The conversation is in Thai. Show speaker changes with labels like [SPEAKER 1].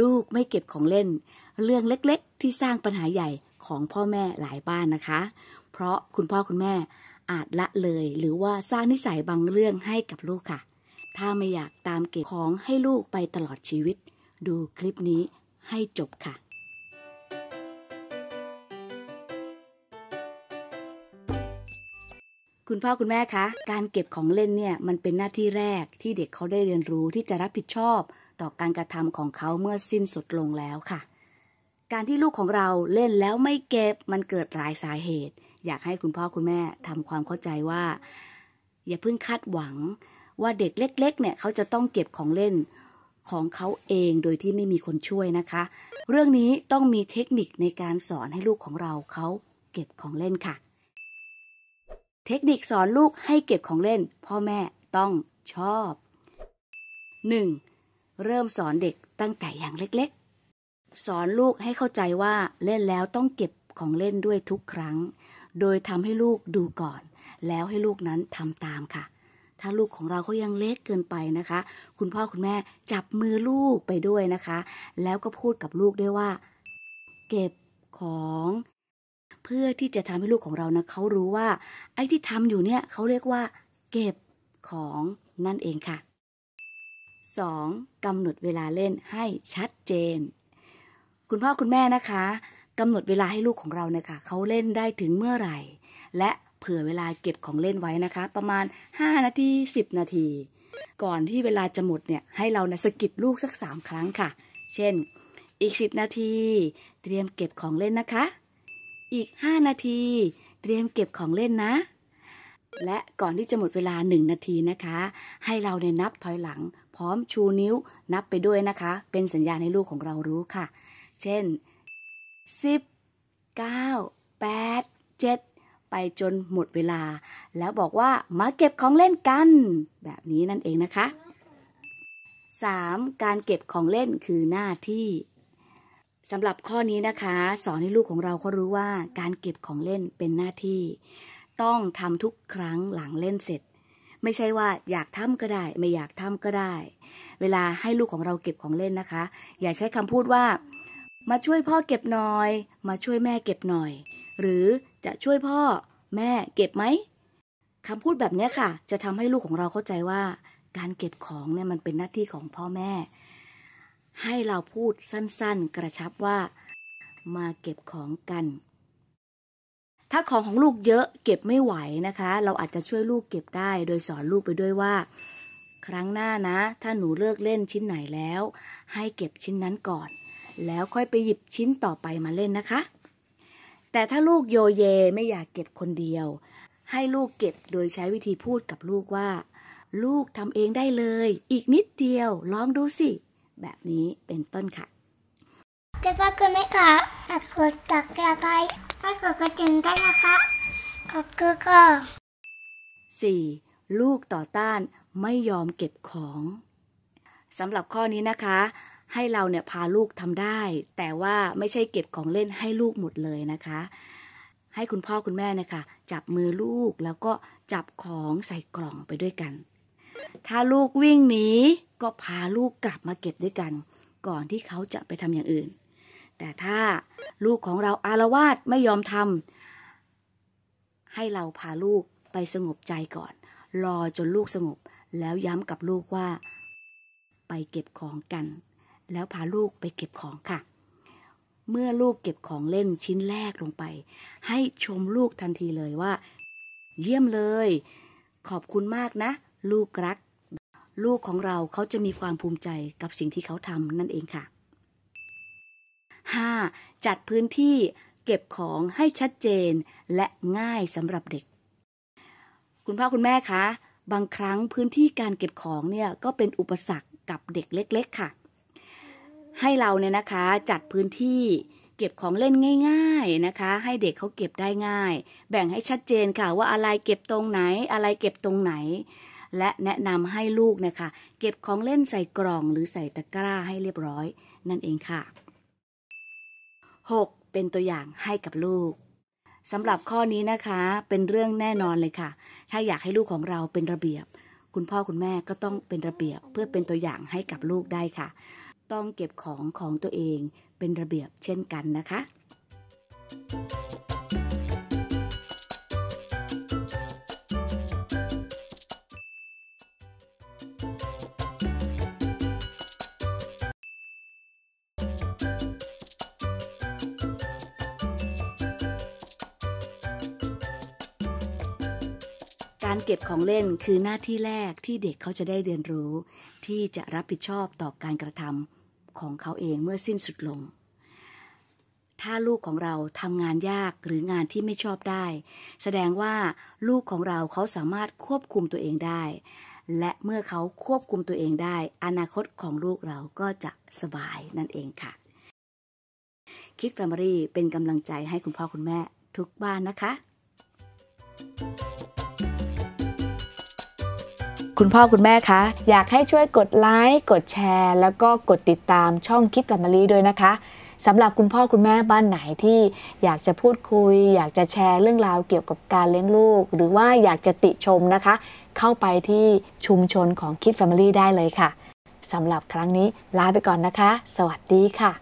[SPEAKER 1] ลูกไม่เก็บของเล่น เรื่องเล็กๆ ที่สร้างปัญหาใหญ่ของพ่อแม่หลายบ้านนะคะ เพราะคุณพ่อคุณแม่อาจละเลยหรือว่าสร้างนิสัยบางเรื่องให้กับลูกค่ะ ถ้าไม่อยากตามเก็บของให้ลูกไปตลอดชีวิต ดูคลิปนี้ให้จบค่ะ คุณพ่อคุณแม่คะ การเก็บของเล่นเนี่ย มันเป็นหน้าที่แรกที่เด็กเขาได้เรียนรู้ที่จะรับผิดชอบต่อการกระทำของเขาเมื่อสิ้นสุดลงแล้วค่ะ การที่ลูกของเราเล่นแล้วไม่เก็บมันเกิดหลายสาเหตุ อยากให้คุณพ่อคุณแม่ทำความเข้าใจว่า อย่าเพิ่งคาดหวังว่าเด็กเล็กๆเนี่ยเขาจะต้องเก็บของเล่นของเขาเองโดยที่ไม่มีคนช่วยนะคะ เรื่องนี้ต้องมีเทคนิคในการสอนให้ลูกของเราเขาเก็บของเล่นค่ะ เทคนิคสอนลูกให้เก็บของเล่น พ่อแม่ต้องชอบ 1. เริ่มสอนเด็กตั้งแต่อย่างเล็กๆ สอนลูกให้เข้าใจว่าเล่นแล้วต้องเก็บของเล่นด้วยทุกครั้ง โดยทำให้ลูกดูก่อน แล้วให้ลูกนั้นทำตามค่ะ ถ้าลูกของเราเขายังเล็กเกินไปนะคะ คุณพ่อคุณแม่จับมือลูกไปด้วยนะคะ แล้วก็พูดกับลูกด้วยว่า เก็บของ เพื่อที่จะทำให้ลูกของเรานะเขารู้ว่าไอ้ที่ทำอยู่เนี่ยเขาเรียกว่า เก็บของนั่นเองค่ะ 2. กำหนดเวลาเล่นให้ชัดเจน คุณพ่อคุณแม่นะคะกำหนดเวลาให้ลูกของเราเนะค่ะเขาเล่นได้ถึงเมื่อไหร่ และเผื่อเวลาเก็บของเล่นไว้นะคะ ประมาณ 5 นาที 10 นาที ก่อนที่เวลาจะหมดเนี่ยให้เรานะสะกิดลูกสัก3ครั้งค่ะ เช่นอีก 10 นาทีเตรียมเก็บของเล่นนะคะ อีก 5 นาที เตรียมเก็บของเล่นนะ และก่อนที่จะหมดเวลา 1 นาทีนะคะ ให้เราเนี่ยนับถอยหลังพร้อมชูนิ้วนับไปด้วยนะคะ เป็นสัญญาณให้ลูกของเรารู้ค่ะ เช่น 10 9 8 7 ไปจนหมดเวลา แล้วบอกว่ามาเก็บของเล่นกัน แบบนี้นั่นเองนะคะ 3. การเก็บของเล่นคือหน้าที่สำหรับข้อนี้นะคะ สอนให้ลูกของเราเขารู้ว่าการเก็บของเล่นเป็นหน้าที่ ต้องทำทุกครั้งหลังเล่นเสร็จไม่ใช่ว่าอยากทำก็ได้ ไม่อยากทำก็ได้ เวลาให้ลูกของเราเก็บของเล่นนะคะ อย่าใช้คำพูดว่า มาช่วยพ่อเก็บหน่อย มาช่วยแม่เก็บหน่อย หรือจะช่วยพ่อแม่เก็บไหมคำพูดแบบนี้ค่ะ จะทำให้ลูกของเราเข้าใจว่า การเก็บของเนี่ยมันเป็นหน้าที่ของพ่อแม่ ให้เราพูดสั้นๆ กระชับว่า มาเก็บของกันถ้าของของลูกเยอะเก็บไม่ไหวนะคะ เราอาจจะช่วยลูกเก็บได้ โดยสอนลูกไปด้วยว่า ครั้งหน้านะ ถ้าหนูเลิกเล่นชิ้นไหนแล้ว ให้เก็บชิ้นนั้นก่อน แล้วค่อยไปหยิบชิ้นต่อไปมาเล่นนะคะ แต่ถ้าลูกโยเยไม่อยากเก็บคนเดียว ให้ลูกเก็บโดยใช้วิธีพูดกับลูกว่า ลูกทำเองได้เลย อีกนิดเดียว ลองดูสิ แบบนี้เป็นต้นค่ะเก็บว่าคุณไหมคะกดตักระไกก็เกิดกระจึงได้นะคะกับเกคือสี่ลูกต่อต้านไม่ยอมเก็บของสำหรับข้อนี้นะคะ ให้เราเนี่ยพาลูกทำได้ แต่ว่าไม่ใช่เก็บของเล่นให้ลูกหมดเลยนะคะ ให้คุณพ่อคุณแม่นะคะ จับมือลูกแล้วก็จับของใส่กล่องไปด้วยกัน ถ้าลูกวิ่งหนีก็พาลูกกลับมาเก็บด้วยกัน ก่อนที่เขาจะไปทำอย่างอื่นแต่ถ้าลูกของเราอารวาสไม่ยอมทำให้เราพาลูกไปสงบใจก่อน รอจนลูกสงบแล้วย้ำกับลูกว่าไปเก็บของกัน แล้วพาลูกไปเก็บของค่ะ เมื่อลูกเก็บของเล่นชิ้นแรกลงไป ให้ชมลูกทันทีเลยว่า เยี่ยมเลย ขอบคุณมากนะ ลูกรัก ลูกของเราเขาจะมีความภูมิใจกับสิ่งที่เขาทำนั่นเองค่ะ 5. จัดพื้นที่เก็บของให้ชัดเจน และง่ายสำหรับเด็ก คุณพ่อคุณแม่คะ บางครั้งพื้นที่การเก็บของเนี่ยก็เป็นอุปสรรคกับเด็กเล็กๆค่ะ ให้เราเนี่ยนะคะจัดพื้นที่เก็บของเล่นง่าย ๆนะคะ ให้เด็กเขาเก็บได้ง่าย แบ่งให้ชัดเจนค่ะ ว่าอะไรเก็บตรงไหน อะไรเก็บตรงไหน และแนะนำให้ลูกนะคะ เก็บของเล่นใส่กล่อง หรือใส่ตะกร้าให้เรียบร้อย นั่นเองค่ะ 6. เป็นตัวอย่างให้กับลูกสำหรับข้อนี้นะคะเป็นเรื่องแน่นอนเลยค่ะ ถ้าอยากให้ลูกของเราเป็นระเบียบ คุณพ่อคุณแม่ก็ต้องเป็นระเบียบเพื่อเป็นตัวอย่างให้กับลูกได้ค่ะ ต้องเก็บของของตัวเองเป็นระเบียบเช่นกันนะคะ Thank you. การเก็บของเล่นคือหน้าที่แรกที่เด็กเขาจะได้เรียนรู้ ที่จะรับผิดชอบต่อการกระทำของเขาเองเมื่อสิ้นสุดลง ถ้าลูกของเราทำงานยากหรืองานที่ไม่ชอบได้ แสดงว่าลูกของเราเขาสามารถควบคุมตัวเองได้ และเมื่อเขาควบคุมตัวเองได้ อนาคตของลูกเราก็จะสบายนั่นเองค่ะคิดแฟมิลี่เป็นกำลังใจให้คุณพ่อคุณแม่ทุกบ้านนะคะ thank you คุณพ่อคุณแม่คะอยากให้ช่วยกดไลค์กดแชร์ แล้วก็กดติดตามช่องคิดกับมารีด้วยนะคะสำหรับคุณพ่อคุณแม่บ้านไหนที่อยากจะพูดคุย อยากจะแชร์เรื่องราวเกี่ยวกับการเลี้ยงลูก หรือว่าอยากจะติชมนะคะ เข้าไปที่ชุมชนของคิดแฟมิลี่ได้เลยค่ะสำหรับครั้งนี้ลาไปก่อนนะคะ สวัสดีค่ะ